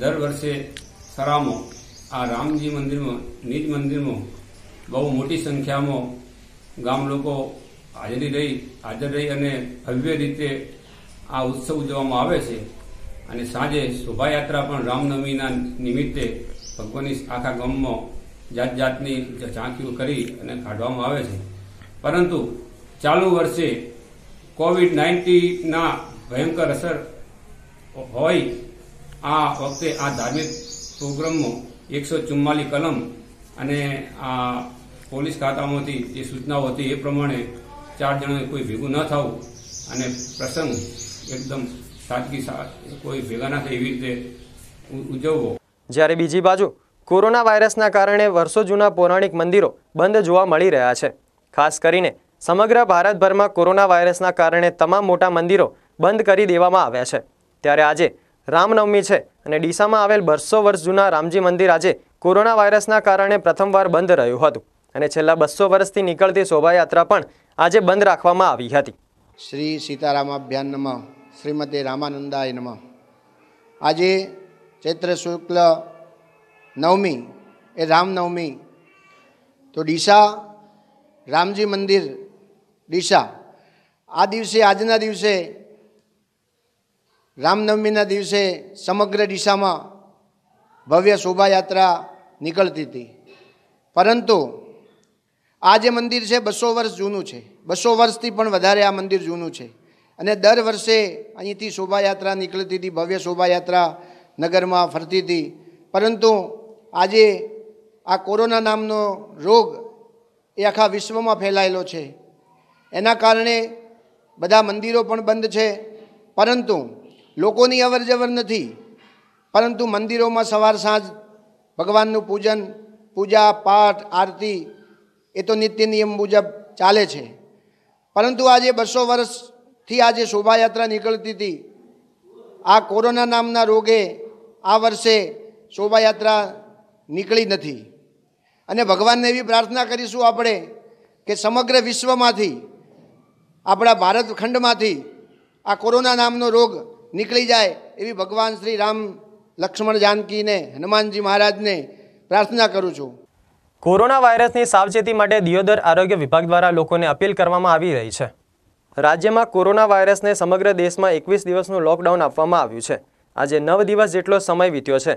દર વર્ષે સરામો આ રામજી મંદિરમાં નિજ મંદિરમાં બહુ મોટી સંખ્યામાં ગામ લોકો હાજરી રહી હાજર રહી અને ભવ્ય રીતે આ ઉત્સવ ઉજવવામાં આવે છે અને સાંજે શોભાયાત્રા પણ રામનવમીના નિમિત્તે ભગવાનની આખા ગામમાં જાત જાતની ઝાંખીઓ કરી અને કાઢવામાં આવે છે પરંતુ ચાલુ વર્ષે કોવિડ નાઇન્ટીનના ભયંકર અસર હોય આ વખતે આ ધાર્મિક પ્રોગ્રામમાં એકસો ચુમ્માલી કલમ અને આ પોલીસ ખાતામાંથી જે સૂચનાઓ હતી એ પ્રમાણે ચાર જણાને કોઈ ભેગું ન થવું અને પ્રસંગ એકદમ સાદગી કોઈ ભેગા ના થાય એવી રીતે ઉજવવો જ્યારે બીજી બાજુ કોરોના વાયરસના કારણે વર્ષો જૂના પૌરાણિક મંદિરો બંધ જોવા મળી રહ્યા છે ખાસ કરીને સમગ્ર ભારતભરમાં કોરોના વાયરસના કારણે તમામ મોટા મંદિરો બંધ કરી દેવામાં આવ્યા છે ત્યારે આજે રામનવમી છે અને ડીસામાં આવેલ બસો વર્ષ જૂના રામજી મંદિર આજે કોરોના વાયરસના કારણે પ્રથમવાર બંધ રહ્યું હતું અને છેલ્લા બસો વર્ષથી નીકળતી શોભાયાત્રા પણ આજે બંધ રાખવામાં આવી હતી શ્રી સીતારામ અભિયાન નમઃ શ્રીમતી રામાનંદાય નમઃ આજે ચૈત્ર શુક્લ નવમી એ રામનવમી તો ડીસા રામજી મંદિર ડીસા આ દિવસે આજના દિવસે રામનવમીના દિવસે સમગ્ર ડીસામાં ભવ્ય શોભાયાત્રા નીકળતી હતી પરંતુ આ જે મંદિર છે બસો વર્ષ જૂનું છે બસો વર્ષથી પણ વધારે આ મંદિર જૂનું છે અને દર વર્ષે અહીંથી શોભાયાત્રા નીકળતી હતી ભવ્ય શોભાયાત્રા નગરમાં ફરતી હતી પરંતુ આજે આ કોરોના નામનો રોગ એ આખા વિશ્વમાં ફેલાયેલો છે એના કારણે બધા મંદિરો પણ બંધ છે પરંતુ લોકોની અવર જવર નથી પરંતુ મંદિરોમાં સવાર સાંજ ભગવાનનું પૂજન પૂજા પાઠ આરતી એ તો નિત્ય નિયમ મુજબ ચાલે છે પરંતુ આજે બસો વર્ષથી આજે શોભાયાત્રા નીકળતી હતી આ કોરોના નામના રોગે આ વર્ષે શોભાયાત્રા નીકળી નથી અને ભગવાનને એવી પ્રાર્થના કરીશું આપણે કે સમગ્ર વિશ્વમાંથી આપણા ભારત ખંડમાંથી આ કોરોના નામનો રોગ નીકળી જાય એવી ભગવાન શ્રી રામ લક્ષ્મણ જાનકીને હનુમાનજી મહારાજને પ્રાર્થના કરું છું કોરોના વાયરસની સાવચેતી માટે દિયોદર આરોગ્ય વિભાગ દ્વારા લોકોને અપીલ કરવામાં આવી રહી છે રાજ્યમાં કોરોના વાયરસને સમગ્ર દેશમાં એકવીસ દિવસનું લોકડાઉન આપવામાં આવ્યું છે આજે નવ દિવસ જેટલો સમય વીત્યો છે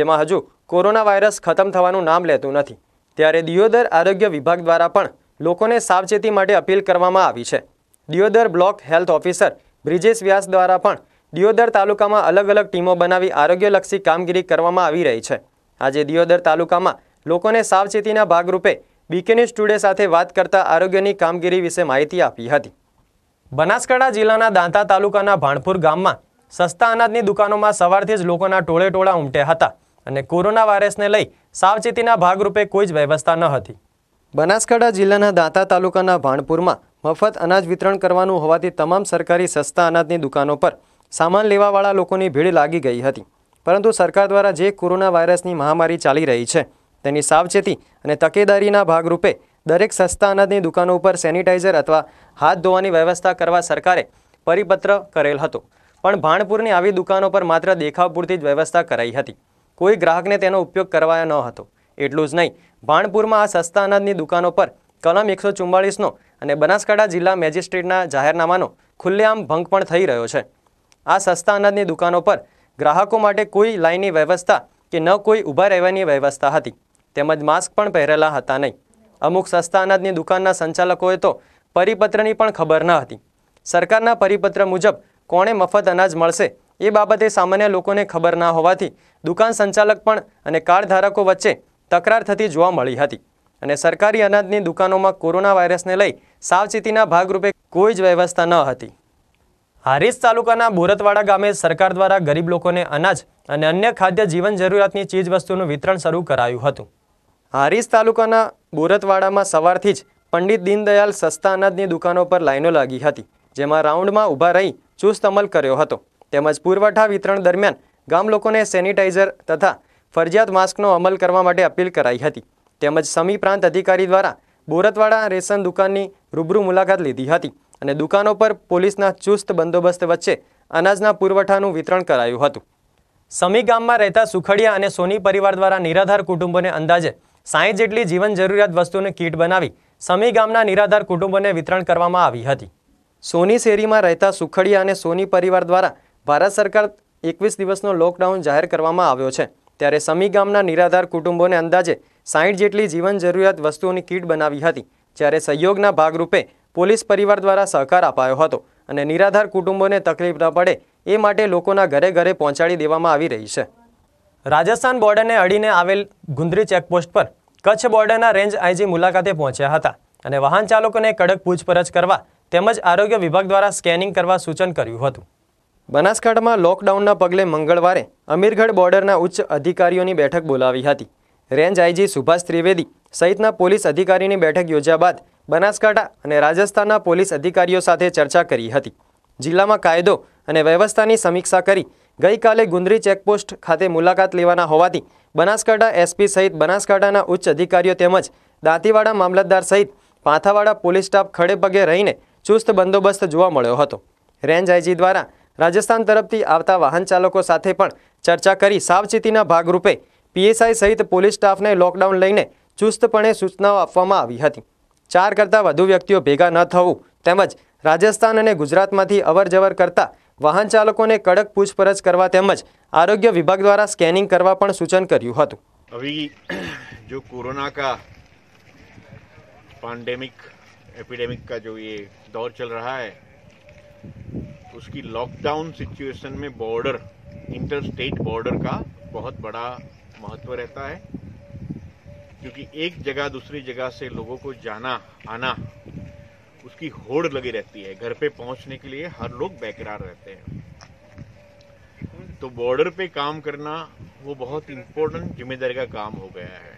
જેમાં હજુ કોરોના વાયરસ ખતમ થવાનું નામ લેતું નથી ત્યારે દિયોદર આરોગ્ય વિભાગ દ્વારા પણ લોકોને સાવચેતી માટે અપીલ કરવામાં આવી છે Deodar block health officer Brijesh Vyas દ્વારા પણ દિયોદર તાલુકામાં અલગ અલગ ટીમો બનાવી આરોગ્યલક્ષી કામગીરી કરવામાં આવી રહી છે આજે દિયોદર તાલુકામાં લોકોને સાવચેતીના ભાગરૂપે બીકે ન્યૂઝ ટુડે સાથે વાત કરતા આરોગ્યની કામગીરી વિશે માહિતી આપી હતી બનાસકાંઠા જિલ્લાના દાંતા તાલુકાના ભાણપુર ગામમાં સસ્તા અનાજની દુકાનોમાં સવારથી જ લોકોના ટોળે ટોળા ઉમટ્યા હતા અને કોરોના વાયરસને લઈ સાવચેતીના ભાગરૂપે કોઈ જ વ્યવસ્થા ન હતી બનાસકાંઠા જિલ્લાના દાંતા તાલુકાના ભાણપુરમાં મફત અનાજ વિતરણ કરવાનું હોવાથી તમામ સરકારી સસ્તા અનાજની દુકાનો પર સામાન લેવાવાળા લોકોની ભીડ લાગી ગઈ હતી પરંતુ સરકાર દ્વારા જે કોરોના વાયરસની મહામારી ચાલી રહી છે તેની સાવચેતી અને તકેદારીના ભાગરૂપે દરેક સસ્તા અનાજની દુકાનો ઉપર સેનિટાઈઝર અથવા હાથ ધોવાની વ્યવસ્થા કરવા સરકારે પરિપત્ર કરેલ હતો પણ ભાણપુરની આવી દુકાનો પર માત્ર દેખાવ પૂરતી જ વ્યવસ્થા કરાઈ હતી કોઈ ગ્રાહકને તેનો ઉપયોગ કરવાયો ન હતો એટલું જ નહીં ભાણપુરમાં આ સસ્તા અનાજની દુકાનો પર કલમ એકસો ચુમ્માળીસનો અને બનાસકાંઠા જિલ્લા મેજિસ્ટ્રેટના જાહેરનામાનો ખુલ્લેઆમ ભંગ પણ થઈ રહ્યો છે આ સસ્તા અનાજની દુકાનો પર ગ્રાહકો માટે કોઈ લાઇનની વ્યવસ્થા કે ન કોઈ ઊભા રહેવાની વ્યવસ્થા હતી તેમજ માસ્ક પણ પહેરેલા હતા નહીં અમુક સસ્તા અનાજની દુકાનના સંચાલકોએ તો પરિપત્રની પણ ખબર ન હતી સરકારના પરિપત્ર મુજબ કોણે મફત અનાજ મળશે એ બાબતે સામાન્ય લોકોને ખબર ના હોવાથી દુકાન સંચાલક પણ અને કાર્ડ ધારકો વચ્ચે તકરાર થતી જોવા મળી હતી અને સરકારી અનાજની દુકાનોમાં કોરોના વાયરસને લઈ સાવચેતીના ભાગરૂપે કોઈ જ વ્યવસ્થા ન હતી હારીજ તાલુકાના બોરતવાડા ગામે સરકાર દ્વારા ગરીબ લોકોને અનાજ અને અન્ય ખાદ્ય જીવન જરૂરિયાતની ચીજવસ્તુનું વિતરણ શરૂ કરાયું હતું હારીજ તાલુકાના બોરતવાડામાં સવારથી જ પંડિત દીનદયાલ સસ્તા અનાજની દુકાનો પર લાઈનો લાગી હતી જેમાં રાઉન્ડમાં ઊભા રહી ચુસ્ત અમલ કર્યો હતો તેમજ પુરવઠા વિતરણ દરમિયાન ગામ લોકોને સેનિટાઈઝર તથા ફરજિયાત માસ્કનો અમલ કરવા માટે અપીલ કરાઈ હતી તેમજ સમી પ્રાંત અધિકારી દ્વારા બોરતવાડા રેશન દુકાનની રૂબરૂ મુલાકાત લીધી હતી અને દુકાનો પર પોલીસના ચુસ્ત બંદોબસ્ત વચ્ચે અનાજના પુરવઠાનું વિતરણ કરાયું હતું સમી ગામમાં રહેતા સુખડિયા અને સોની પરિવાર દ્વારા નિરાધાર કુટુંબોને અંદાજે સાહીઠ જેટલી જીવન જરૂરિયાત વસ્તુની કીટ બનાવી સમી ગામના નિરાધાર કુટુંબોને વિતરણ કરવામાં આવી હતી સોની શેરીમાં રહેતા સુખડિયા અને સોની પરિવાર દ્વારા ભારત સરકાર એકવીસ દિવસનો લોકડાઉન જાહેર કરવામાં આવ્યો છે ત્યારે સમી ગામના નિરાધાર કુટુંબોને અંદાજે સાહીઠ જેટલી જીવન જરૂરિયાત વસ્તુઓની કીટ બનાવી હતી જ્યારે સહયોગના ભાગરૂપે પોલીસ પરિવાર દ્વારા સહકાર અપાયો હતો અને નિરાધાર કુટુંબોને તકલીફ ન પડે એ માટે લોકોના ઘરે ઘરે પહોંચાડી દેવામાં આવી રહી છે રાજસ્થાન બોર્ડરને અડીને આવેલ ગુંદરી ચેકપોસ્ટ પર કચ્છ બોર્ડરના રેન્જ આઈજી મુલાકાતે પહોંચ્યા હતા અને વાહન ચાલકોને કડક પૂછપરછ કરવા તેમજ આરોગ્ય વિભાગ દ્વારા સ્કેનિંગ કરવા સૂચન કર્યું હતું બનાસકાંઠામાં લોકડાઉનના પગલે મંગળવારે અમીરગઢ બોર્ડરના ઉચ્ચ અધિકારીઓની બેઠક બોલાવી હતી રેન્જ આઈજી સુભાષ ત્રિવેદી સહિતના પોલીસ અધિકારીની બેઠક યોજ્યા બાદ બનાસકાંઠા અને રાજસ્થાનના પોલીસ અધિકારીઓ સાથે ચર્ચા કરી હતી જિલ્લામાં કાયદો અને વ્યવસ્થાની સમીક્ષા કરી ગઈકાલે ગુંદરી ચેકપોસ્ટ ખાતે મુલાકાત લેવાના હોવાથી બનાસકાંઠા એસપી સહિત બનાસકાંઠાના ઉચ્ચ અધિકારીઓ તેમજ દાંતીવાડા મામલતદાર સહિત પાંથાવાડા પોલીસ સ્ટાફ ખડે ખડેપગે રહીને ચુસ્ત બંદોબસ્ત જોવા મળ્યો હતો રેન્જ આઈજી દ્વારા રાજસ્થાન તરફથી આવતા વાહન ચાલકો સાથે પણ ચર્ચા કરી સાવચેતીના ભાગરૂપે પીએસઆઈ સહિત પોલીસ સ્ટાફને લોકડાઉન લઈને ચુસ્તપણે સૂચનાઓ આપવામાં આવી હતી ચાર કરતાં વધુ વ્યક્તિઓ ભેગા ન થવું તેમજ રાજસ્થાન અને ગુજરાતમાંથી અવરજવર કરતા वाहन चालकों ने कड़क पूछपरछ करने आरोग्य विभाग द्वारा સ્કેનિંગ करने सूचन कर કર્યું एपिडेमिक का जो ये दौर चल रहा है उसकी लॉकडाउन सिचुएशन में बॉर्डर इंटर स्टेट बॉर्डर का बहुत बड़ा महत्व रहता है क्योंकि एक जगह दूसरी जगह से लोगों को जाना आना उसकी होड़ लगी रहती है घर पे पहुंचने के लिए हर लोग बेकरार रहते हैं तो बॉर्डर पे काम करना वो बहुत इम्पोर्टेंट जिम्मेदारी का काम हो गया है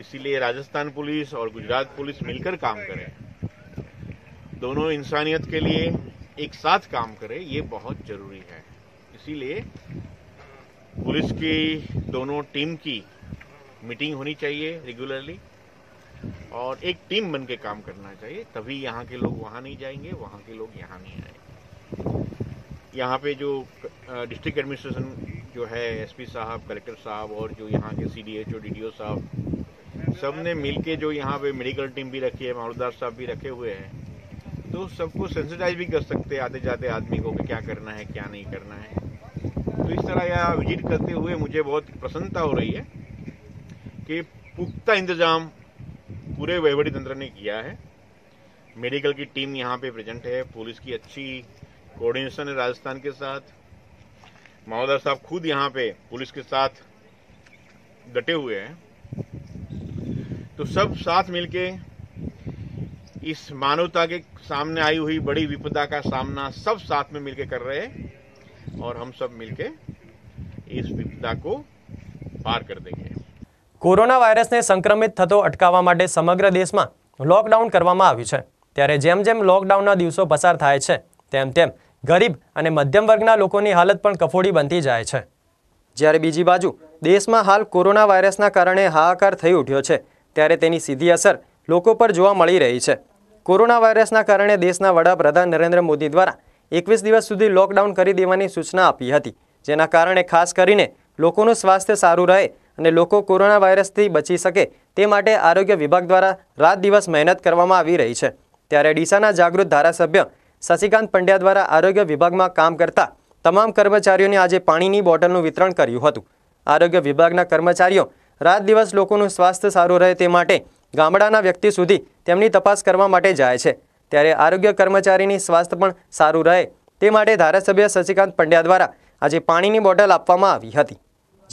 इसीलिए राजस्थान पुलिस और गुजरात पुलिस मिलकर काम करें दोनों इंसानियत के लिए एक साथ काम करें ये बहुत जरूरी है इसीलिए पुलिस की दोनों टीम की मीटिंग होनी चाहिए रेगुलरली और एक टीम बन के काम करना चाहिए तभी यहाँ के लोग वहाँ नहीं जाएंगे वहाँ के लोग यहाँ नहीं आएंगे यहाँ पे जो डिस्ट्रिक्ट एडमिनिस्ट्रेशन जो है एसपी साहब कलेक्टर साहब और जो यहाँ के C D H O D D O साहब सब ने मिल के जो यहाँ पे मेडिकल टीम भी रखी है मामलदार साहब भी रखे हुए हैं तो सबको सेंसिटाइज भी कर सकते आते जाते आदमी को कि क्या करना है क्या नहीं करना है तो इस तरह यह विजिट करते हुए मुझे बहुत प्रसन्नता हो रही है कि पुख्ता इंतजाम पूरे वैवड़ी तंत्र ने किया है मेडिकल की टीम यहाँ पे प्रेजेंट है पुलिस की अच्छी कोऑर्डिनेशन है राजस्थान के साथ महोदय साहब खुद यहाँ पे पुलिस के साथ डटे हुए हैं तो सब साथ मिलके इस मानवता के सामने आई हुई बड़ी विपदा का सामना सब साथ में मिलके कर रहे हैं और हम सब मिलके इस विपदा को पार कर देंगे કોરોના વાયરસને સંક્રમિત થતો અટકાવવા માટે સમગ્ર દેશમાં લોકડાઉન કરવામાં આવ્યું છે ત્યારે જેમ જેમ લોકડાઉનના દિવસો પસાર થાય છે તેમ તેમ ગરીબ અને મધ્યમ વર્ગના લોકોની હાલત પણ કફોડી બનતી જાય છે જ્યારે બીજી બાજુ દેશમાં હાલ કોરોના વાયરસના કારણે હાહાકાર થઈ ઉઠ્યો છે ત્યારે તેની સીધી અસર લોકો પર જોવા મળી રહી છે કોરોના વાયરસના કારણે દેશના વડાપ્રધાન નરેન્દ્ર મોદી દ્વારા એકવીસ દિવસ સુધી લોકડાઉન કરી દેવાની સૂચના આપી હતી જેના કારણે ખાસ કરીને લોકોનું સ્વાસ્થ્ય સારું રહે અને લોકો કોરોના વાયરસથી બચી શકે તે માટે આરોગ્ય વિભાગ દ્વારા રાત દિવસ મહેનત કરવામાં આવી રહી છે ત્યારે ડીસાના જાગૃત ધારાસભ્ય શશિકાંત પંડ્યા દ્વારા આરોગ્ય વિભાગમાં કામ કરતા તમામ કર્મચારીઓને આજે પાણીની બોટલનું વિતરણ કર્યું હતું આરોગ્ય વિભાગના કર્મચારીઓ રાત દિવસ લોકોનું સ્વાસ્થ્ય સારું રહે તે માટે ગામડાના વ્યક્તિ સુધી તેમની તપાસ કરવા માટે જાય છે ત્યારે આરોગ્ય કર્મચારીની સ્વાસ્થ્ય પણ સારું રહે તે માટે ધારાસભ્ય શશિકાંત પંડ્યા દ્વારા આજે પાણીની બોટલ આપવામાં આવી હતી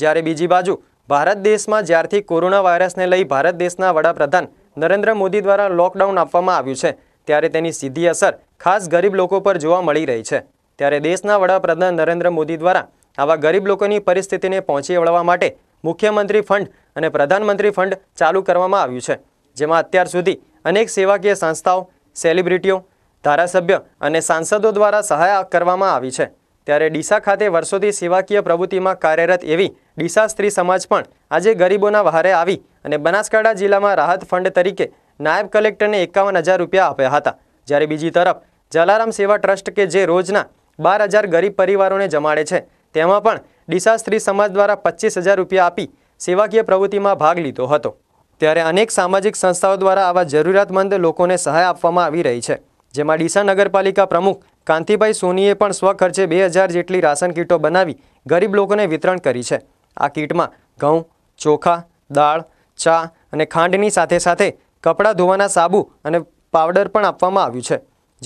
જ્યારે બીજી બાજુ ભારત દેશમાં જ્યારથી કોરોના વાયરસને લઈ ભારત દેશના વડાપ્રધાન નરેન્દ્ર મોદી દ્વારા લોકડાઉન આપવામાં આવ્યું છે ત્યારે તેની સીધી અસર ખાસ ગરીબ લોકો પર જોવા મળી રહી છે ત્યારે દેશના વડાપ્રધાન નરેન્દ્ર મોદી દ્વારા આવા ગરીબ લોકોની પરિસ્થિતિને પહોંચી વળવા માટે મુખ્યમંત્રી ફંડ અને પ્રધાનમંત્રી ફંડ ચાલુ કરવામાં આવ્યું છે જેમાં અત્યાર સુધી અનેક સેવાકીય સંસ્થાઓ સેલિબ્રિટીઓ ધારાસભ્ય અને સાંસદો દ્વારા સહાય કરવામાં આવી છે ત્યારે ડીસા ખાતે વર્ષોથી સેવાકીય પ્રવૃત્તિમાં કાર્યરત એવી ડીસા સ્ત્રી સમાજ પણ આજે ગરીબોના વહારે આવી અને બનાસકાંઠા જિલ્લામાં રાહત ફંડ તરીકે નાયબ કલેક્ટરને એકાવન હજાર રૂપિયા આપ્યા હતા જ્યારે બીજી તરફ જલારામ સેવા ટ્રસ્ટ કે જે રોજના બાર હજાર ગરીબ પરિવારોને જમાડે છે તેમાં પણ ડીસા સ્ત્રી સમાજ દ્વારા પચીસ હજાર રૂપિયા આપી સેવાકીય પ્રવૃત્તિમાં ભાગ લીધો હતો ત્યારે અનેક સામાજિક સંસ્થાઓ દ્વારા આવા જરૂરિયાતમંદ લોકોને સહાય આપવામાં આવી રહી છે જેમાં ડીસા નગરપાલિકા પ્રમુખ કાંતિભાઈ સોનીએ પણ સ્વખર્ચે બે હજાર જેટલી રાશન કીટો બનાવી ગરીબ લોકોને વિતરણ કરી છે આ કીટમાં ઘઉં ચોખા દાળ ચા અને ખાંડની સાથે સાથે કપડાં ધોવાના સાબુ અને પાવડર પણ આપવામાં આવ્યું છે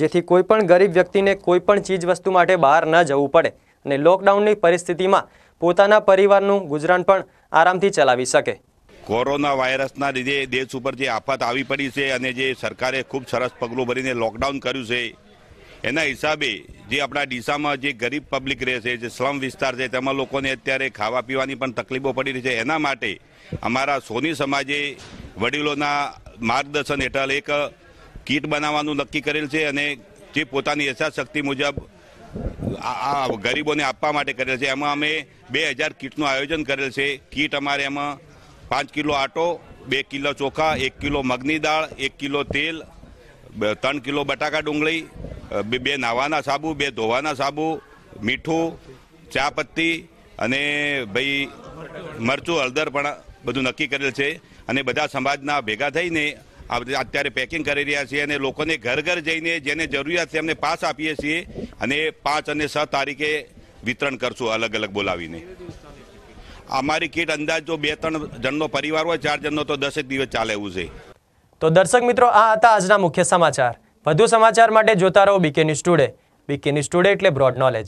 જેથી કોઈપણ ગરીબ વ્યક્તિને કોઈપણ ચીજવસ્તુ માટે બહાર ન જવું પડે અને લોકડાઉનની પરિસ્થિતિમાં પોતાના પરિવારનું ગુજરાન પણ આરામથી ચલાવી શકે કોરોના વાયરસના લીધે દેશ ઉપર જે આફત આવી પડી છે અને જે સરકારે ખૂબ સરસ પગલું ભરીને લોકડાઉન કર્યું છે એના હિસાબે જે આપણા ડીસામાં જે ગરીબ પબ્લિક રહે છે જે સ્લમ વિસ્તાર છે તેમાં લોકોને અત્યારે ખાવા પીવાની પણ તકલીફો પડી રહી છે એના માટે અમારા સોની સમાજે વડીલોના માર્ગદર્શન હેઠળ એક કીટ બનાવવાનું નક્કી કરેલ છે અને જે પોતાની યથાશક્તિ મુજબ આ ગરીબોને આપવા માટે કરેલ છે એમાં અમે બે હજાર કીટનું આયોજન કરેલ છે કીટ અમારે એમાં પાંચ કિલો આટો બે કિલો ચોખા એક કિલો મગની દાળ એક કિલો તેલ ત્રણ કિલો બટાકા ડુંગળી બે નાવાના સાબુ બે ધોવાના સાબુ મીઠું ચા પત્તી અને ભાઈ મરચું હળદર પણ બધું નક્કી કરેલ છે અને બધા સમાજના ભેગા થઈને અત્યારે પેકિંગ કરી રહ્યા છીએ અને લોકોને ઘર ઘર જઈને જેને જરૂરિયાત છે એમને પાસ આપીએ છીએ અને પાંચ અને છ તારીખે વિતરણ કરશું અલગ અલગ બોલાવીને અમારી કીટ અંદાજ જો બે ત્રણ જણનો પરિવાર હોય ચાર જણનો તો દસેક દિવસ ચાલે એવું છે તો દર્શક મિત્રો આ હતા આજના મુખ્ય સમાચાર વધુ સમાચાર માટે જોતા રહો BK news today BK news today એટલે બ્રોડ નોલેજ